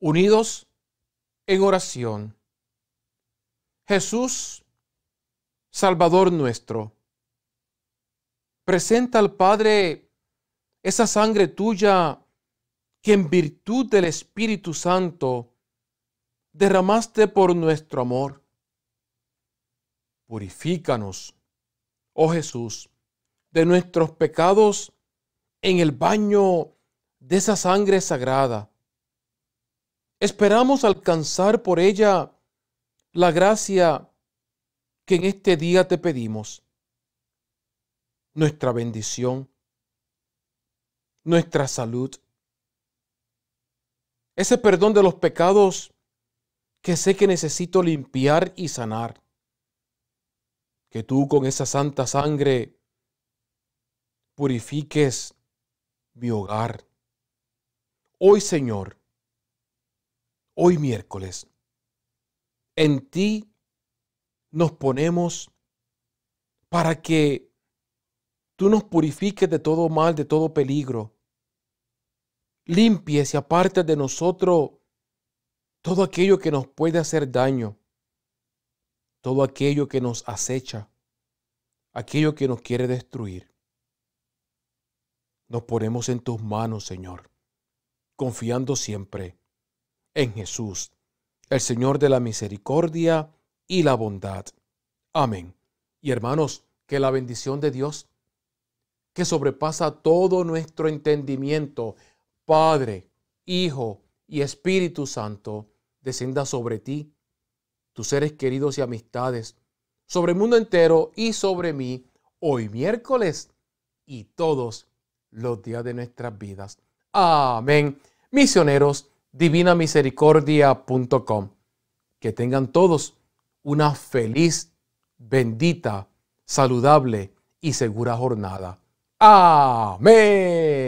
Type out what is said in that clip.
unidos en oración. Jesús, Salvador nuestro, presenta al Padre esa sangre tuya que en virtud del Espíritu Santo derramaste por nuestro amor. Purifícanos, oh Jesús, de nuestros pecados en el baño de esa sangre sagrada Esperamos alcanzar por ella la gracia que en este día te pedimos. Nuestra bendición, nuestra salud, ese perdón de los pecados que sé que necesito limpiar y sanar. Que tú con esa santa sangre purifiques mi hogar. Hoy, Señor, hoy miércoles, en ti nos ponemos para que tú nos purifiques de todo mal, de todo peligro. Limpies y apartes de nosotros todo aquello que nos puede hacer daño, todo aquello que nos acecha, aquello que nos quiere destruir. Nos ponemos en tus manos, Señor, confiando siempre en Jesús, el Señor de la misericordia y la bondad. Amén. Y hermanos, que la bendición de Dios, que sobrepasa todo nuestro entendimiento, Padre, Hijo y Espíritu Santo, descienda sobre ti, tus seres queridos y amistades, sobre el mundo entero y sobre mí, hoy miércoles y todos los días de nuestras vidas. Amén. Misioneros, divinamisericordia.com. Que tengan todos una feliz, bendita, saludable y segura jornada. Amén.